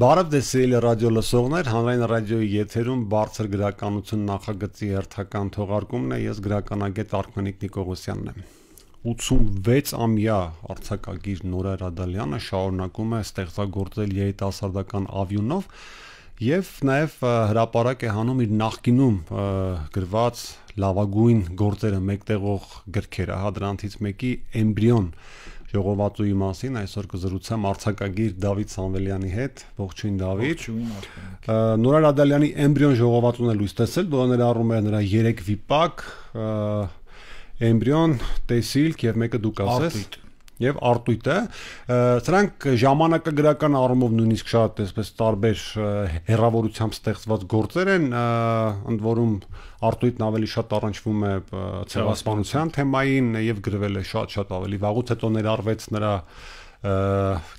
Բարև ձեզ սիրելի ռադիո լսողներ, հանրային ռադիոյի եթերում բարձր գրականություն նախագծի հերթական թողարկումն է, ես գրականագետ Արքմենիկ Նիկողոսյանն եմ։ 86-ամյա արցակագիր Նորա Ռադալյանը շարունակում է ստեղծագործել երիտասարդական ավյունով եւ նաեւ հրապարակ է հանում իր նախկինում գրված լավագույն գործերը մեկտեղող գրքերը, հա դրանից մեկի Էմբրիոն ժողովածուի մասին այսօր կզրուցեմ արցակագիր Դավիթ Սամվելյանի հետ, ողջույն Դավիթ։ Ողջույն։ Նորար Ադալյանի Էմբրիոն ժողովածուն է լույս տեսել, որը ներառում է նրա 3 վիպակ, Էմբրիոն, տեսիլք եւ մեկը դու կասես։ Արտիտ եւ արտույտը սրանք ժամանակագրական առումով նույնիսկ շատ այսպես տարբեր հերավորությամբ ստեղծված գործեր են ընդ որում արտույտն ավելի շատ առնչվում է ցեղասպանության թեմային եւ գրվել է շատ-շատ ավելի վաղուց հետո ներառվեց նրա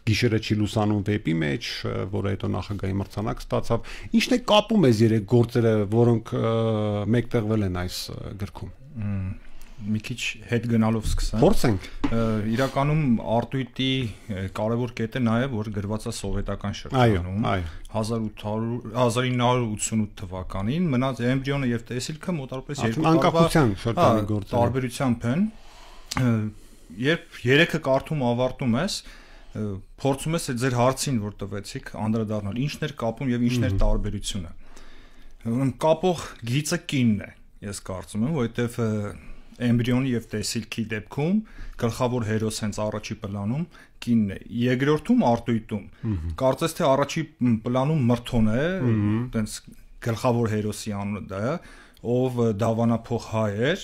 գիշերը չի լուսանում վեպի մեջ, որը հետո նախագահի մրցանակ ստացավ։ Ինչն է կապում այս երեք գործերը, որոնք մեկտեղվել են այս գրքում մի քիչ հետ գնալով սկսեմ։ Փորձենք։ Իրականում Արտուիտի կարևոր կետը նաև որ գրված է սովետական շրջանում։ Այո, այո։ 1800 1988 թվականին մնաց էմբրիոնը եւ տեսիլքը մոտավորապես երկու անկախության շրջանի գործը։ Տարբերությամբ են երբ երեքը կարդում ավարտում ես փորձում ես ձեր հարցին որ տվեցիք անդրադառնալ ինչն էր կապում եւ ինչն էր տարբերությունը ուրեմն կապող գիծը կինն է ես կարծում եմ որովհետեւ էմբրիոնի եւ տեսիլքի դեպքում գլխավոր հերոս հենց առաջի պլանում կինն է։ Երկրորդում արտույտում։ Կարծես թե առաջի պլանում մրթոն է, տենց գլխավոր հերոսի անունը դա է, ով դավանափող հայ էր,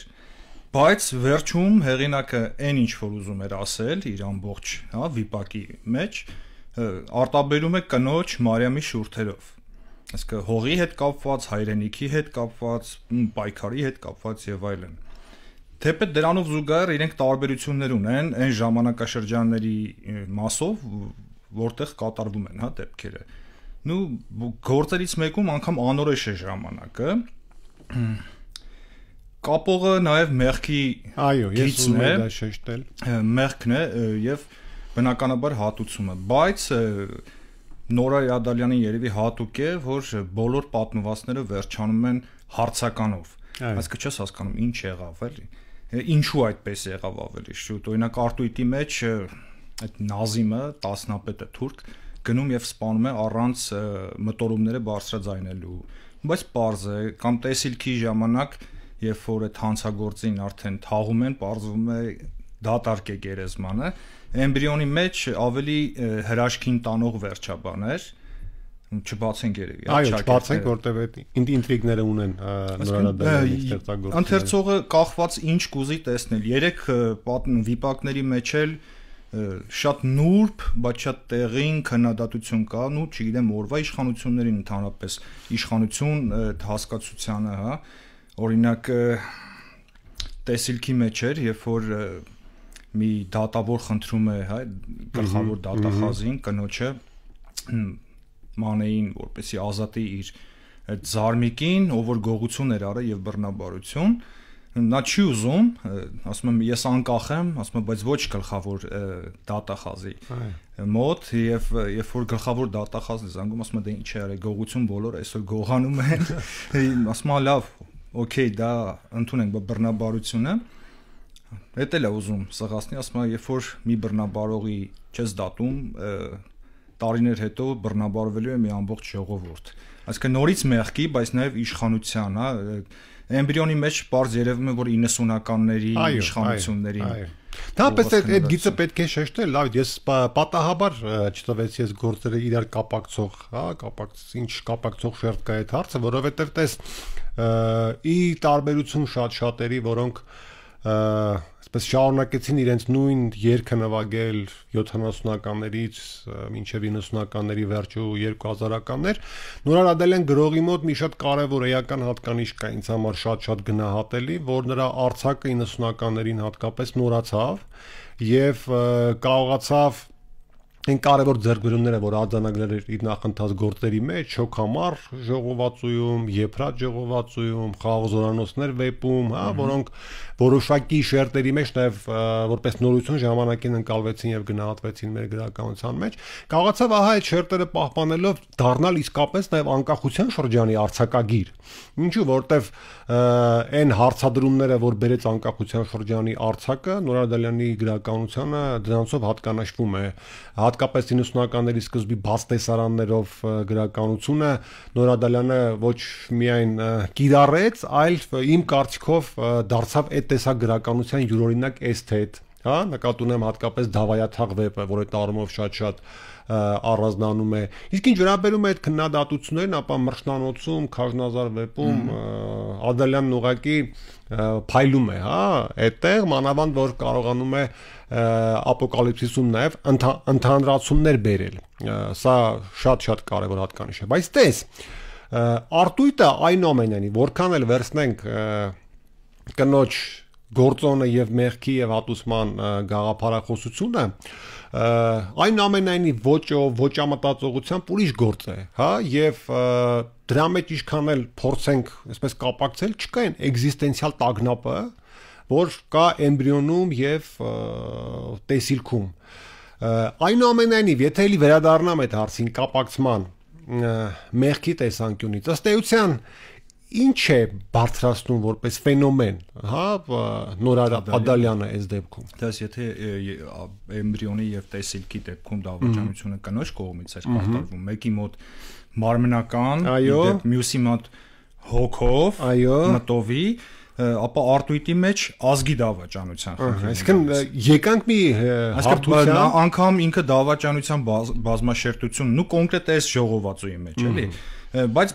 բայց վերջում հեղինակը այն ինչ որ ուզում էր ասել իր ամբողջ, հա, վիպակի մեջ արտաբերում է կնոջ Մարիամի շուրթերով այսինքն հողի հետ կապված, հայրենիքի հետ կապված, պայքարի հետ կապված եւ այլն։ Թեպետ դրանով զուգահեռ իրենք տարբերություններ ունեն այն ժամանակաշրջանների մասով, որտեղ կատարվում են, հա, դեպքերը։ Ну, գործերից մեկում անգամ անորոշ է ժամանակը։ Կապողը նաև մեղքի այո, ես ուզում եմ դա շեշտել։ Մեղքն է եւ բնականաբար հատուցումը, բայց Նորա Յադալյանի երևի հատուկ է, որ բոլոր պատմվածները վերջանում են հարցականով։ Այսինքն չես հասկանում ինչ եղավ, էլի։ Այո ինչու այդպես եղավ ավելի շուտ օրինակ արտույտի մեջ այդ նազիմը տասնապետը թուրք գնում եւ սպանում է առանց մտորումները բարձրաձայնելու բայց པարզ է կամ տեսիլքի ժամանակ երբ որ այդ հանցագործին արդեն թաղում են པարզվում է դատարկ է գերեզմանը էմբրիոնի մեջ ավելի հրաշքին տանող վերջաբաներ է չբացենք երևի։ Այո, չբացենք, որտեվ այդ ինտրիգները ունեն նորարարների ստեղծագործությունը։ Անթերցողը կախված ինչ կուզի տեսնել։ Երեք վիպակների մեջ էլ շատ նուրբ, բայց շատ տեղին քննադատություն կա, ու չգիտեմ, օրվա իշխանություններին ընդհանրապես իշխանություն հասկացությանը, հա, օրինակ տեսիլքի մեջ էր, երբ որ մի դատավոր խնդրում է, հա, գլխավոր դատախազին կնոջը մանեին, որպեսի ազատի իր այդ Զարմիկին, ով որ գողություն էր արել եւ բռնաբարություն, նա չի ուզում, ասում եմ ես անկախ եմ, ասում եմ, բայց ոչ գլխավոր դատախազի մոտ եւ երբ որ գլխավոր դատախազն է զանգում, ասում է դե ինչ է արել, գողություն բոլոր այսօր գողանում են։ Ասում է լավ, օքեյ, դա ընդունենք բռնաբարությունը։ Դա էլ է ուզում սղացնի, ասում է, երբ որ մի բռնաբարողի չես դատում, տարիներ հետո բռնաբարվելու է մի ամբողջ ժողովուրդ։ Այսինքն նորից մեղքի, բայց նաև իշխանության, հա, Էմբրիոնի մեջ པարզ երևում է որ 90-ականների իշխանություններին Դա պես այդ գիծը պետք է շեշտել, լավ, ես պատահաբար չտվեց ես գործերը իրար կապակցող, հա, կապակց, ինչ կապակցող շերտ կա այդ հարցը, որովհետև տես ի տարբերություն շատ շատերի, որոնք շատ այսպես շարունակեցին իրենց նույն երգը նվագել 70-ականներից մինչև 90-ականների վերջը 2000-ականներ նորարադելյան գրողի մոտ մի շատ կարևոր էական հատկանիշ կա ինձ համար շատ-շատ գնահատելի որ նրա արցակը 90-ականներին հատկապես նորացավ եւ կարողացավ այն կարևոր ձեռքբերումները, որ արձանագրել էր իր նախընթաց գործերի մեջ, Շոքամար ժողովածույում, Եփրատ ժողովածույում, Խաղաղզորանոցներ վեպում, հա, որոնք որոշակի շերտերի մեջ նաև որպես նորություն ժամանակին ընկալվեցին եւ գնահատվեցին մեր քաղաքացիական մեջ, կարողացավ ահա այդ շերտերը պահպանելով դառնալ իսկապես նաև անկախության շրջանի արցակագիր։ Ինչու, որտեվ այն հարցադրումները, որ բերեց անկախության շրջանի արցակը, Նորա Դալյանի քաղաքականությունը դրանցով հատկանշվում է հատ հատկապես 90-ականների սկզբի բաց տեսարաններով գրականությունը Նորադալյանը ոչ միայն կիրառեց, այլ իմ կարծիքով դարձավ այդ տեսակ գրականության յուրօրինակ էսթետ, հա, նկատունեմ հատկապես Դավայաթաղ վեպը, որը տարումով շատ-շատ շատ, -շատ առանձնանում է։ Իսկ ինչ վերաբերում է այդ քննադատություններին, ապա մրշնանոցում, Խաժնազար վեպում Ադալյանն ուղակի փայլում է, հա, այդտեղ մանավանդ որ կարողանում է ապոկալիպսիսում նաև ընդհանրացումներ բերել։ Սա շատ-շատ կարևոր հատկանիշ է։ Բայց տես, արտույտը այնուամենայնիվ, որքան էլ վերցնենք կնոջ գործոնը եւ մեղքի եւ հատուցման գաղափարախոսությունը այն ամենայնի ոչով ոչամտածողությամբ ուրիշ գործ է, հա, եւ դրա մեջ ինչքան էլ փորձենք, այսպես կապակցել, չկա այն էգզիստենցիալ տագնապը, որ կա էմբրիոնում եւ տեսիլքում։ Այնուամենայնիվ, եթե էլի վերադառնամ այդ հարցին կապակցման մեղքի տեսանկյունից, ըստ էության ինչ է բարձրացնում որպես ֆենոմեն, հա, նորա Ադալյանը այս դեպքում։ Դաս եթե էմբրիոնի եւ տեսիլքի դեպքում դա վճանությունը կնոջ կողմից էր կատարվում, մեկի մոտ մարմնական, դեպ մյուսի մոտ հոգով, այո, մտովի, ապա արտույտի մեջ ազգի դավաճանության խնդիր։ Այսինքն եկանք մի հարթության անգամ ինքը դավաճանության բազմաշերտությունն ու կոնկրետ այս ժողովածուի մեջ, էլի։ mm -hmm բայց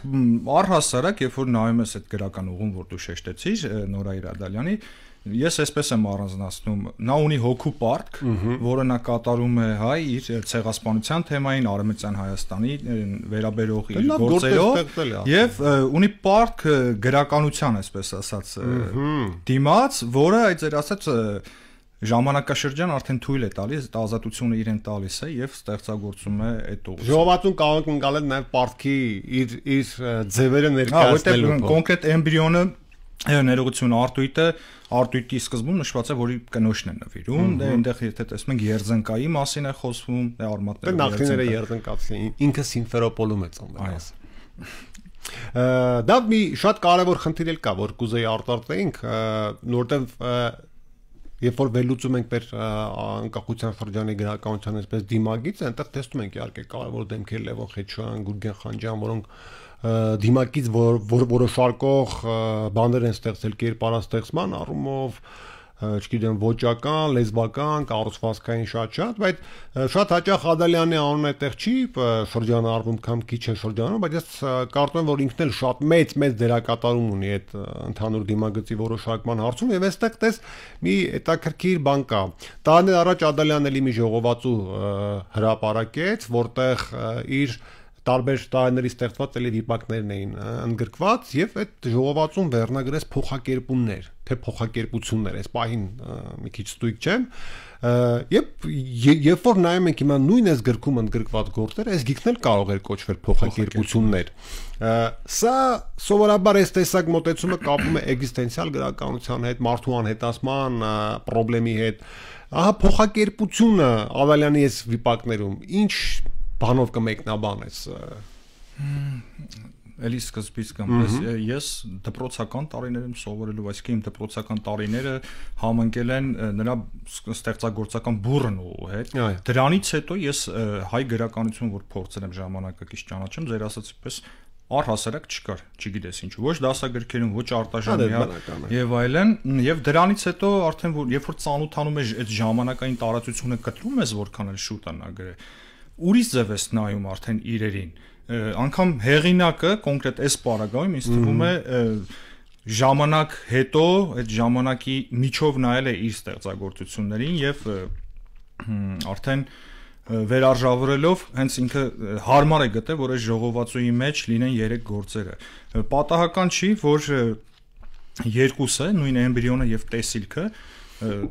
առհասարակ, երբ որ նայում ես այդ գրական ուղին, որ դու շեշտեցիր Նորա Իրադալյանի, ես այսպես եմ առանձնացնում նա ունի հոգու պարտք որը նա կատարում է հայ իր ցեղասպանության թեմային արմենցյան հայաստանի վերաբերող իր գործերով եւ ունի պարտք գրականության այսպես ասած դիմաց որը այդ ձեր ասած ժամանակաշրջան արդեն թույլ է տալիս, այդ ազատությունը իրեն տալիս է եւ ստեղծագործում է այդ ուղղը։ Ժողովածուն կարող ենք անցնել նաեւ պարտքի իր իր ձևերը հա, ներկայացնելու։ Հա, որտեղ կոնկրետ էմբրիոնը ներողություն արտույտը արտույտի սկզբում նշված է որի կնոջն է նվիրում դե այնտեղ եթե տեսնենք երզնկայի մասին է խոսվում դե արմատները դե նախիները երզնկացին ինքը սիմֆերոպոլում է ծնվել դա մի շատ կարևոր խնդիր էլ կա որ կուզեի արտարտեինք որովհետև երբ որ վերլուծում ենք մեր անկախության շրջանի քաղաքականության այսպես դիմագից, այնտեղ տեսնում ենք իհարկե կարևոր դեմքեր Լևոն Խեչոյան, Գուրգեն Խանջյան, որոնք դիմագից որ որոշարկող բաներ են ստեղծել կերպարանստեղծման առումով, որ, չգիտեմ, ոչական, լեզվական, կառուցվածքային շատ-շատ, բայց շատ հաճախ Ադալյանի անունն այդտեղ չի շրջանառվում կամ քիչ է շրջանառվում, բայց ես կարծում եմ, որ ինքն էլ շատ մեծ-մեծ դերակատարում ունի այդ ընդհանուր դիմագծի որոշակման հարցում եւ այստեղ տես մի հետաքրքիր բան կա։ Տարիներ առաջ Ադալյանն էլի մի ժողովածու հրապարակեց, որտեղ իր և, տարբեր տարիների ստեղծված էլի դիպակներն էին ընդգրկված եւ այդ ժողովածուն վերնագրես փոխակերպումներ, թե փոխակերպություններ, այս պահին մի քիչ ստույգ չեմ։ Եվ երբ որ նայում ենք հիմա նույն այս գրքում ընդգրկված գործերը, այս գիքն էլ կարող էր կոչվել փոխակերպություններ։ Սա սովորաբար այս տեսակ մոտեցումը կապում է էգզիստենցիալ գրականության հետ, մարդու անհետացման խնդրի հետ։ Ահա փոխակերպությունը ավելյանի այս վիպակներում ինչ բանով կմեկնաբանես էլի սկզբից կամ ես ես դպրոցական տարիներում սովորելու, այսինքն իմ դպրոցական տարիները համընկել են նրա ստեղծագործական բուրըն ու հետ։ Դրանից հետո ես հայ գրականություն, որ փորձել եմ ժամանակակից ճանաչում, ձեր ասացիպես առհասարակ չկար, չգիտես ինչ, ոչ դասագրքերում, ոչ արտաժամիա դե, հա- եւ այլն, եւ դրանից հետո արդեն որ երբ որ ծանոթանում ես այդ ժամանակային տարածությունը կտրում ես որքան էլ շուտ անա գրել ուրիշ ձև ես նայում արդեն իրերին անկամ հեղինակը կոնկրետ այս պարագայում ինձ թվում է ժամանակ հետո այդ ժամանակի միջով նայել է իր ստեղծագործություններին եւ արդեն վերարժավրելով հենց ինքը հարմար է գտել որ այս ժողովածուի մեջ լինեն երեք գործերը պատահական չի որ երկուսը նույն էմբրիոնը եւ տեսիլքը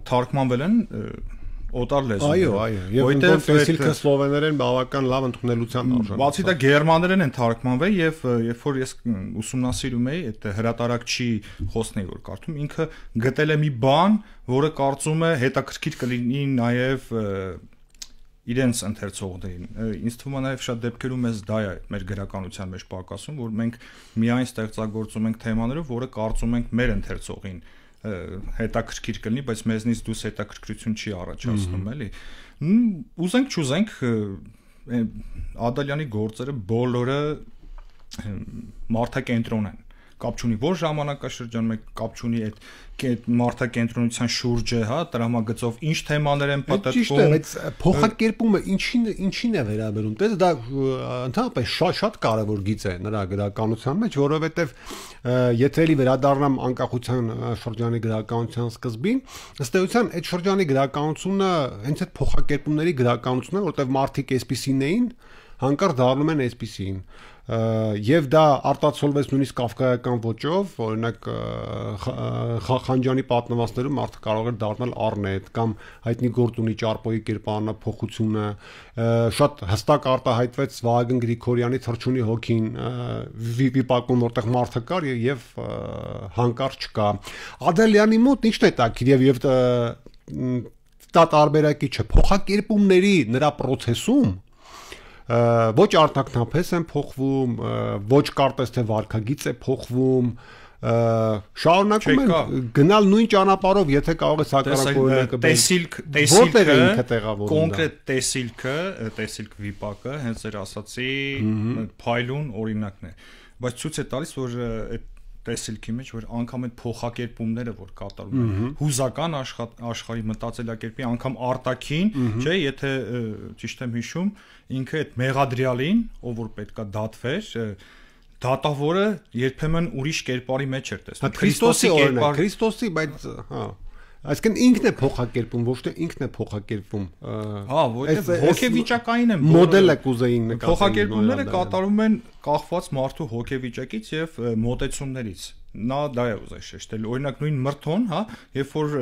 թարգմանվել են և, օտար լեզու։ Այո, այո, եւ որտեղ տեսիլքը սլովեներեն բավական լավ ընդունելության արժան։ Բացի դա գերմաներեն են թարգմանվել եւ երբ որ ես ուսումնասիրում էի այդ հրատարակչի խոսքն էի որ կարդում, ինքը գտել է մի բան, որը կարծում է հետաքրքիր կլինի նաեւ իրենց ընթերցողներին։ Ինձ թվում է նաև շատ դեպքերում էս դա է մեր գրականության մեջ պակասում, որ մենք միայն ստեղծագործում ենք թեմաներով, որը կարծում ենք մեր ընթերցողին են հետաքրքիր կլինի, բայց մեզնից դուս հետաքրքրություն չի առաջացնում, էլի։ Ուզենք չուզենք Ադալյանի գործերը բոլորը մարդակենտրոն են կապ չունի որ ժամանակաշրջանում է, կապ չունի այդ այդ մարդակենտրոնության շուրջը, հա, տրամագծով ինչ թեմաներ են պատտվում։ Ճիշտ է, բայց փոխակերպումը ինչին ինչին է վերաբերում։ Դե դա ընդհանրապես շատ-շատ կարևոր գիծ է նրա գրականության մեջ, որովհետև եթե էլի վերադառնամ անկախության շրջանի գրականության սկզբին, ըստ էության այդ շրջանի գրականությունը հենց այդ փոխակերպումների գրականությունն է, որտեղ մարդիկ էսպիսին էին, հանկարծ դառնում են այսպիսին եւ դա արտացոլվեց նույնիսկ կafkaական ոճով, օրինակ Խանջանի պատմվածներում մարդը կարող էր դառնալ Արնետ կամ հայտնի գործունի Ճարպոյի կերպարանա փոխությունը, շատ հստակ արտահայտվեց Վահագն Գրիգորյանի Թրջունի հոգին վիպակում, որտեղ մարդը կար եւ հանկարծ չկա։ Ադելյանի մոտ ի՞նչն է տակիր եւ եւ դա տարբերակիչ է փոխակերպումների նրա process-ում ոչ արտակնապես են փոխվում, ոչ կարտես թե վարկագից է փոխվում, շարունակում են գնալ նույն ճանապարհով, եթե կարող է հակառակորդը տեսիլք, տեսիլքը կոնկրետ տեսիլքը, տեսիլք վիպակը հենց էր ասացի փայլուն օրինակն է բայց ցույց է տալիս որ այդ տեսիլքի մեջ, որ անգամ այդ փոխակերպումները, որ կատարում են հուզական աշխարհի մտածելակերպի անգամ արտաքին, չէ, եթե ճիշտ եմ հիշում, ինքը այդ մեղադրյալին, ով որ պետքա դատվեր, դատավորը երբեմն ուրիշ կերպարի մեջ էր տեսնում։ հա, Քրիստոսի օրինակ, Քրիստոսի, բայց հա Այսինքն ինքն է փոխակերպում, ոչ թե ինքն է փոխակերպում։ Հա, ոչ թե հոգեվիճակային է։ Մոդելը կուզեին նկատել։ Փոխակերպումները կատարում են կախված մարդու հոգեվիճակից եւ մոտեցումներից։ Նա դա է ուզել շեշտել։ Օրինակ նույն մրթոն, հա, երբ որ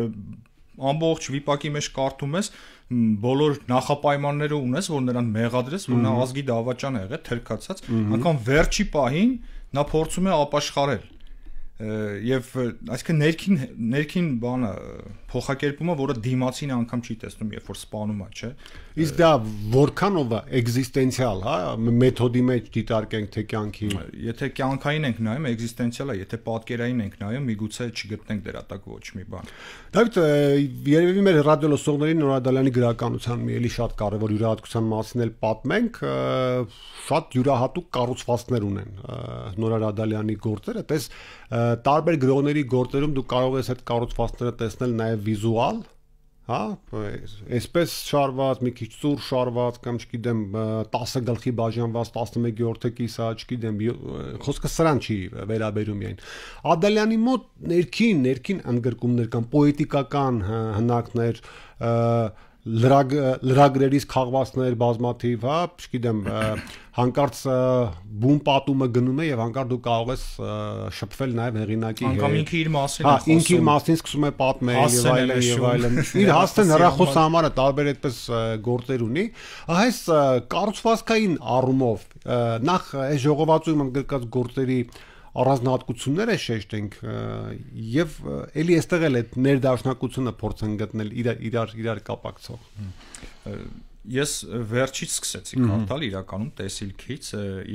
ամբողջ վիպակի մեջ կարդում ես բոլոր նախապայմանները ունես, որ նրան մեղադրես, որ նա ազգի դավաճան է եղել, թերքացած, անկան վերջի պահին նա փորձում է ապաշխարել եւ այսինքն ներքին ներքին բանը փոխակերպումը, որը դիմացին անգամ չի տեսնում, երբ որ սպանում է, չէ։ Իսկ դա որքանով է էգզիստենցիալ, հա, մեթոդի մեջ դիտարկենք թե կյանքի։ Եթե կյանքային ենք նայում, էգզիստենցիալ է, եթե պատկերային ենք նայում, միգուցե չգտնենք դրա տակ ոչ մի բան։ Դավիթ, երևի մեր ռադիոլսողների Նորադալյանի գրականության մի էլի շատ կարևոր յուրահատկության մասին էլ պատմենք, շատ յուրահատուկ կառուցվածքներ ունեն Նորադալյանի գործերը, տես տարբեր գրողների գործերում դու կարող ես այդ կառուցվածքները տեսնել նաև վիզուալ, հա, այսպես շարված, մի քիչ ծուր շարված կամ չգիտեմ 10 գլխի բաժանված 11-րդ կիսա, չգիտեմ, խոսքը սրան չի վերաբերում այն։ Ադալյանի մոտ ներքին, ներքին ընդգրկումներ կամ պոետիկական հնակներ, հա, լրագ լրագրերից խաղվածներ բազմաթիվ, հա, չգիտեմ, հանկարծ բում պատումը գնում է եւ հանկարծ դու կարող ես շփվել նաեւ հեղինակի հետ։ Անկամ ինքը իր մասին հա, է խոսում։ Հա, ինքը իր մասին սկսում է պատմել եւ այլն եւ այլն։ Իր հաստեն հրախոս համարը տարբեր այդպես գործեր ունի։ Այս կառուցվածքային առումով նախ այս ժողովածույում ընդգրկած գործերի առանձնահատկությունները շեշտենք եւ ելի էստեղ էլ այդ ներդաշնակությունը փորձեն գտնել իրար իրար իրար կապակցող ես վերջից սկսեցի կարդալ իրականում տեսիլքից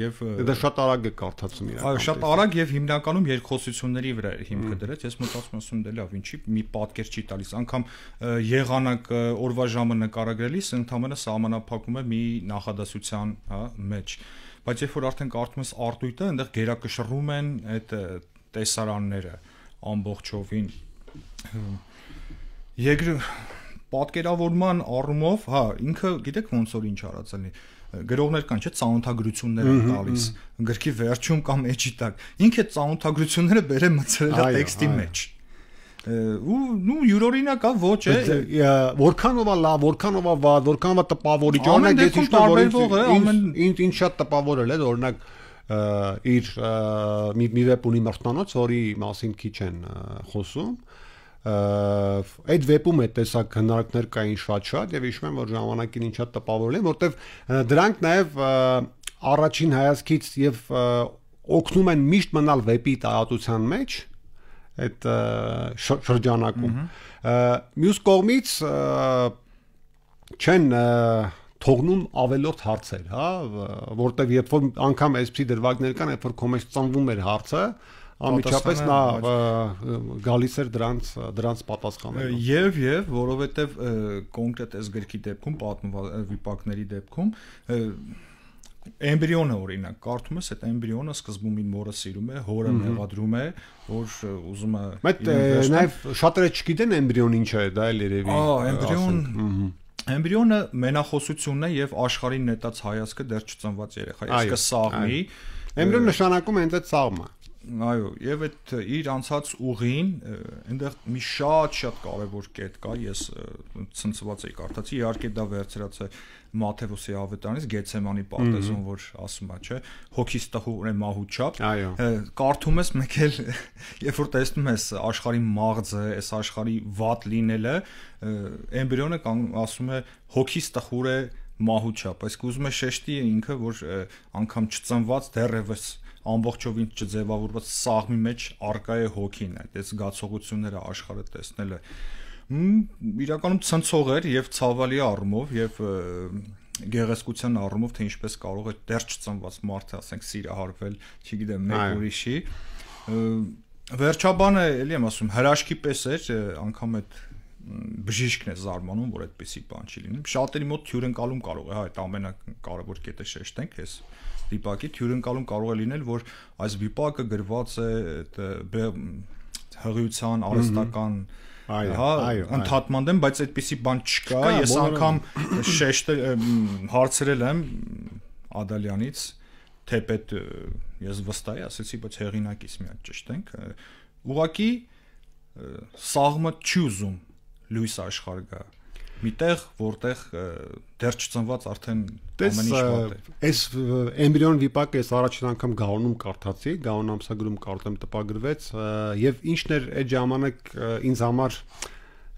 եւ դա շատ արագ է կարդացում իրականում այո շատ արագ եւ հիմնականում երկխոսությունների վրա հիմքը դրեց ես մտածում եմ դե լավ ինչի մի պատկեր չի տալիս անգամ եղանակ օրվա ժամը նկարագրելիս ընդհանրապես սահմանափակում է մի նախադասության հա մեջ բայց երբ որ արդեն կարդում ես արտույտը, այնտեղ գերակշռում են այդ տեսարանները ամբողջովին Եգր պատկերավորման առումով, հա, ինքը գիտեք ոնց որ ինչ արած լինի գրողներ կան, չէ՞, ծանոթագրություններ են տալիս գրքի վերջում կամ էջի տակ։ Ինքը ծանոթագրությունները բերե մցրել է տեքստի մեջ։ Այո, այո ու նու յուրօրինակա ոչ է դե, որքանով է լավ որքանով է վատ որքանով է տպավորիչ օրինակ ես ինչ տարբերվող է ամեն ինչ ինչ շատ տպավորել է օրինակ իր մի մի վեբ ունի մրցանոց որի մասին քիչ են խոսում այդ վեբում է տեսակ հնարքներ կային շատ-շատ եւ հիշում եմ որ ժամանակին ինչա տպավորել են որտեվ դրանք նաեւ առաջին հայացքից եւ օգնում են միշտ մնալ վեբի տարածության մեջ այդ շրջանակում։ Մյուս կողմից չեն թողնում ավելորդ հարցեր, հա, որտեվ երբ որ անգամ այսպիսի դրվագներ կան, երբ որ քո մեջ ծնվում էր հարցը, ամիջապես նա գալիս էր դրանց դրանց պատասխանները։ Եվ եւ որովհետեւ կոնկրետ այս գրքի դեպքում պատմված վիպակների դեպքում Էմբրիոնը օրինակ կարդում ես, այդ էմբրիոնը սկզբում իր մորը սիրում է, հորը մեղադրում է, որ ուզում է Բայց նաև շատերը չգիտեն էմբրիոն ինչ է, դա էլ երևի։ Ահա, էմբրիոն Էմբրիոնը մենախոսությունն է եւ աշխարհին նետած հայացքը դեռ չծնված երեխա, իսկ սաղմի։ Էմբրիոն նշանակում է այնտեղ սաղմը այո, եւ այդ իր անցած ուղին այնտեղ մի շատ-շատ կարեւոր կետ կա, ես ցնցված եի կարդացի, իհարկե դա վերցրած է Մաթեոսի ավետարանից Գեցեմանի պատեզում, որ ասում է, չէ, հոգիս տխու ուրեմն մահու չափ։ Կարդում ես մեկ էլ, երբ որ տեսնում ես աշխարհի մաղձը, այս աշխարհի վատ լինելը, էմբրիոնը ասում է հոգիս տխուր է մահու չափ։ Իսկ ուզում է շեշտի ինքը, որ անգամ չծնված դեռևս ամբողջովին չձևավորված սաղմի մեջ արկա է հոգին, այդ այս զգացողությունները աշխարհը տեսնելը իրականում ցնցող էր եւ ցավալի առումով եւ գեղեցկության առումով թե ինչպես կարող է դեռ չծնված մարդը, ասենք, սիրահարվել, չգիտեմ, մեկ ուրիշի։ Վերջաբանը, էլի եմ ասում, հրաշքի պես էր, անգամ այդ բժիշկն է զարմանում, որ այդպիսի բան չի լինում։ Շատերի մոտ թյուրընկալում կարող է, հա, այդ ամենակարևոր կետը շեշտենք, այս վիպակի թյուրընկալում կարող է լինել, որ այս վիպակը գրված է այդ հղիության արհեստական հա, Այո, այո, ընդհատման դեմ, բայց այդպիսի բան չկա։ Ես անգամ շեշտել հարցրել եմ Ադալյանից, թե պետ ես վստահ եմ, ասեցի, բայց հեղինակից մի հատ ճշտենք։ Ուղղակի սաղմը չի ուզում լույս աշխարհ գա միտեղ որտեղ դեռ չծնված արդեն ամեն ինչ մոտ է։ Այս էմբրիոն վիպակը ես առաջին անգամ գաոնում կարդացի, գաոն ամսագրում կարդեմ տպագրվեց եւ ինչն էր այդ ժամանակ ինձ համար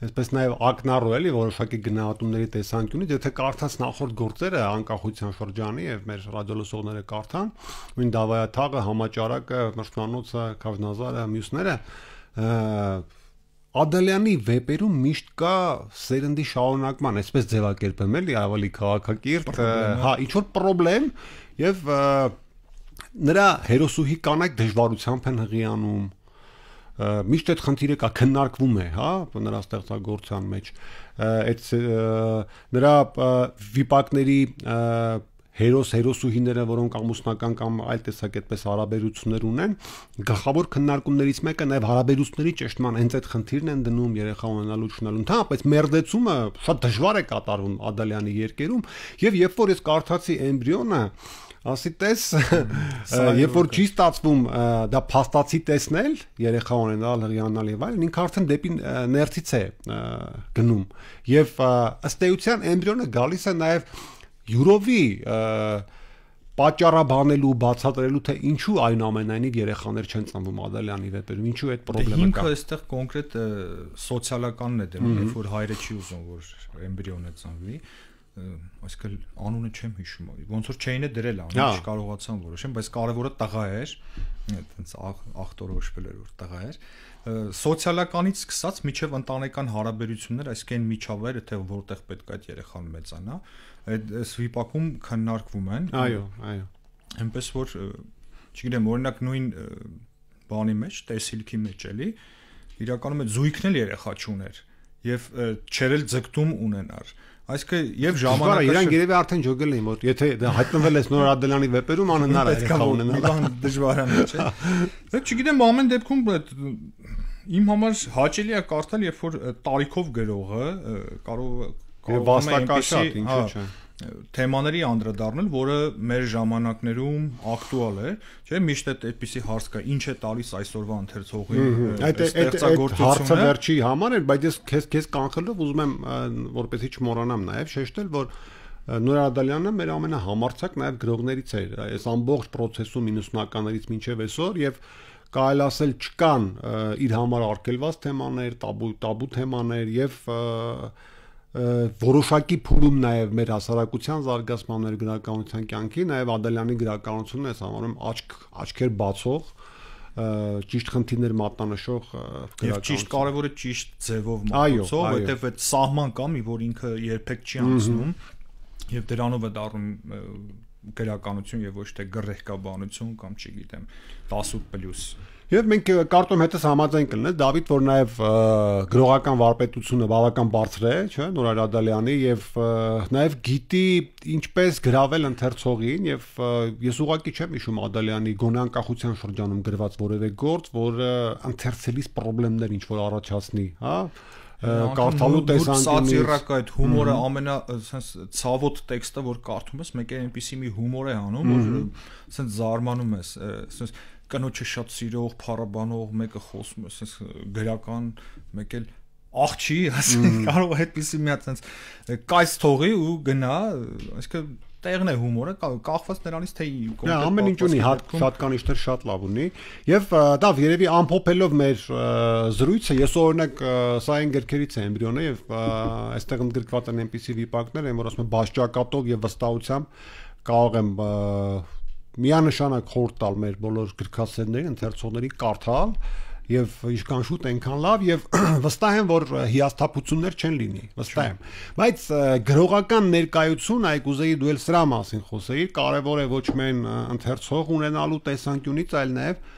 այսպես նաև ակնառու էլի որոշակի գնահատումների տեսանկյունից եթե կարդաս նախորդ գործերը անկախության շրջանի եւ մեր ռադիոլուսողները կարդան նույն դավայաթաղը համաճարակը մշտանոցը քավնազարը մյուսները Ադալյանի վեպերում միշտ կա սերնդի շարունակման, այսպես ձևակերպեմ էլի ավելի քաղաքակիրթ, հա, ինչ որ խնդրեմ եւ նրա հերոսուհի կանայք դժվարությամբ են հղիանում միշտ այդ խնդիրը կա քննարկվում է, հա, նրա ստեղծագործության մեջ այդ նրա վիպակների հերոս հերոսուհիները, որոնք ամուսնական կամ այլ տեսակ այդպես հարաբերություններ ունեն, գլխավոր քննարկումներից մեկը նաև հարաբերությունների ճշտման հենց այդ խնդիրն են դնում երեխա ունենալու ճանալու։ Ընդհանրապես մերդեցումը շատ դժվար է կատարվում Ադալյանի երկերում, եւ երբ որ ես կարդացի էմբրիոնը, ասի տես երբ որ չի ստացվում դա փաստացի տեսնել երեխա ունենալ հիանալ եւ այլն ինքը արդեն դեպի ներքից է գնում եւ ըստ էության էմբրիոնը գալիս է նաեւ յուրովի պատճառաբանելու, բացատրելու թե ինչու այն ամենայնիվ երեխաներ չեն ծնվում Ադալյանի վեպերում, ինչու այդ խնդրեմը դե կա։ Հիմքը այստեղ կոնկրետ սոցիալականն է դեմը, երբ որ հայրը չի ուզում, որ էմբրիոն է ծնվի, այսինքն անունը չեմ հիշում, ոնց որ չէին է դրել անունը, հա։ չկարողացան որոշեմ, բայց կարևորը տղա էր, այտենց ախտորոշվել էր որ տղա էր։ ա, սոցիալականից սկսած միջև ընտանեկան հարաբերություններ, այսինքն միջավայրը, թե որտեղ պետք է այդ երեխան մեծանա, այդ վիպակում քննարկվում են։ Այո, այո։ Էնպես որ չգիտեմ, օրինակ նույն բանի մեջ, տեսիլքի մեջ էլի, իրականում այդ զույգն էլ երեխա չուներ եւ չերել ձգտում ունենար։ Այսինքն եւ ժամանակը իրանք երևի արդեն ջոգել էին մոտ, եթե հայտնվել ես նոր Ադելյանի վեպերում անհնար է քա ունենալ։ Բան դժվար է, չէ։ Դե չգիտեմ, ամեն դեպքում այդ իմ համար հաճելի է կարդալ, երբ որ տարիքով գրողը կարող կարող է վաստակաշատ, ինչու՞ հա, չէ թեմաների անդրադառնել, որը մեր ժամանակներում ակտուալ է, չէ՞, միշտ այդ այդպիսի հարց կա, ինչ է տալիս այսօրվա ընթերցողի ստեղծագործությունը։ Հարցը վերջի համար էր, բայց ես քեզ քեզ կանխելով ուզում եմ որպեսզի չմոռանամ նաև շեշտել, որ Նուր Ադալյանը մեր ամենահամարցակ նաև գրողներից էր այս ամբողջ process-ում 90-ականներից մինչև այսօր եւ կարելի ասել չկան իր համար արգելված թեմաներ, տաբու տաբու թեմաներ եւ և, և որոշակի փուլում նաև մեր հասարակության զարգացման մեր գրականության կյանքի նաև Ադալյանի գրականությունն է համարում աչք աչքեր բացող ճիշտ խնդիրներ մատնանշող գրականություն։ Եվ ճիշտ կարևորը ճիշտ ձևով մտածող, որտեղ այդ սահման կա մի, որ ինքը երբեք չի անցնում եւ դրանով է դառնում գրականություն եւ ոչ թե գրեհկաբանություն կամ չգիտեմ 18+ Եվ մենք կարտում հետս համաձայն կլինենք Դավիթ, որ նաև գրողական վարպետությունը բավական բարձր է, չէ՞, Նորայր Ադալյանի եւ նաև գիտի ինչպես գրավել ընթերցողին եւ ես ուղակի չեմ հիշում Ադալյանի գոնանկախության շրջանում գրված որևէ գործ, որը ընթերցելիս խնդիրներ ինչ որ առաջացնի, հա? կարդալու տեսանկյունից սատիրակ այդ հումորը ամենա sense ցավոտ տեքստը որ կարդում ես մեկ այնպիսի մի հումոր է անում որ sense զարմանում ես sense կնոջը շատ սիրող, փառաբանող, մեկը խոսում է, ասես գրական, մեկ էլ աղջի, ասես կարող է այդպեսի մի հատ ասես կայս թողի ու գնա, այսինքն տեղն է հումորը կախված նրանից թե կոնկրետ ամեն ինչ ունի հատ հատկանիշներ շատ լավ ունի եւ դա երևի ամփոփելով մեր զրույցը ես օրինակ սա այն գրքերից է էմբրիոնը եւ այստեղ ընդգրկված են այնպիսի վիպակներ այն որ ասում են բաշխակապտով եւ վստահությամբ կարող եմ միանշանակ խորտ տալ մեր բոլոր գրքասերներին, ընթերցողների կարդալ եւ ինչքան շուտ այնքան լավ եւ վստահ եմ որ հիասթափություններ չեն լինի վստահ եմ բայց գրողական ներկայություն այ կուզեի դու էլ սրա մասին խոսեի կարեւոր է ոչ միայն ընթերցող ունենալու տեսանկյունից այլ նաեւ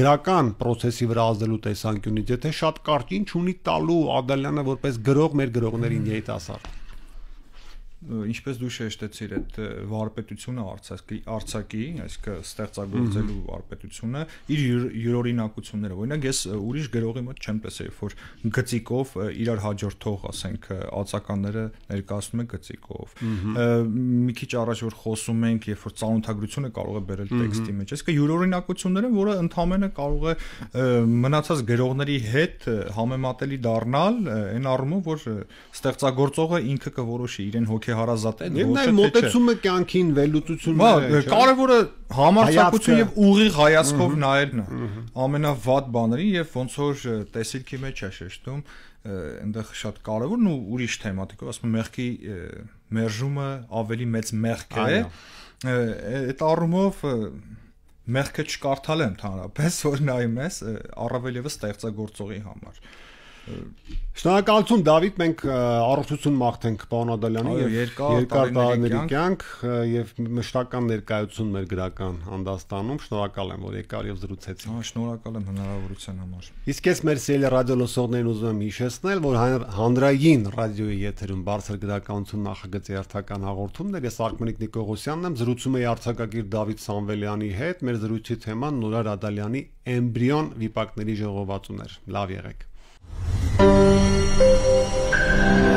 գրական process-ի վրա ազդելու տեսանկյունից եթե շատ կարճ ինչ ունի տալու Ադալյանը որպես գրող մեր գրողներին երիտասարդ ինչպես դու շեշտեցիր, այդ վարպետությունը արցակի, արցակի, այսինքն ստեղծագործելու վարպետությունը իր յուրօրինակությունները։ Օրինակ ես ուրիշ գրողի մոտ չեմ տեսել, որ գծիկով իրար հաջորդող, ասենք, ացականները ներկայացնում են գծիկով։ Մի քիչ առաջ որ խոսում ենք, երբ որ ծանոթագրությունը կարող է բերել տեքստի մեջ, այսինքն յուրօրինակությունները, որը ընդհանրապես կարող է մնացած գրողների հետ համեմատելի դառնալ այն առումով, որ ստեղծագործողը ինքը կորոշի իրեն հոգ պետք է հարազատեն, ոչ թե չէ։ Մոտեցումը կյանքին, վերլուծությունները։ Հա, կարևորը համարձակություն եւ ուղիղ հայացքով նայելն է։ Ամենավատ բաներին եւ ոնց որ տեսիլքի մեջ է շեշտում, այնտեղ շատ կարևորն ու ուրիշ թեմատիկով, ասում մեղքի մերժումը ավելի մեծ մեղք է։ Այդ առումով մեղքը չկարդալ է ընդհանրապես, որ նայում ես առավել եւս ստեղծագործողի համար։ Ա Շնորհակալություն Դավիթ, մենք առողջություն մաղթենք պարոն Ադալյանին եւ երկար տարիների կյանք եւ մշտական ներկայություն մեր գրական հանդաստանում։ Շնորհակալ եմ, որ եկար եւ զրուցեցիք։ Հա, շնորհակալ եմ հնարավորության համար։ Իսկ ես մեր սիրելի ռադիո լսողներին ուզում եմ հիշեցնել, որ հանրային ռադիոյի եթերում բարձր գրականություն նախագծի հերթական հաղորդումն է։ Ես Արքմենիկ Նիկողոսյանն եմ, զրուցում եի արձակագիր Դավիթ Սամվելյանի հետ։ Մեր զրույցի թեման Նորա Ադալյանի Էմբրիոն վիպակների ժողովածուն էր։ Լավ եղեք։ Thank you.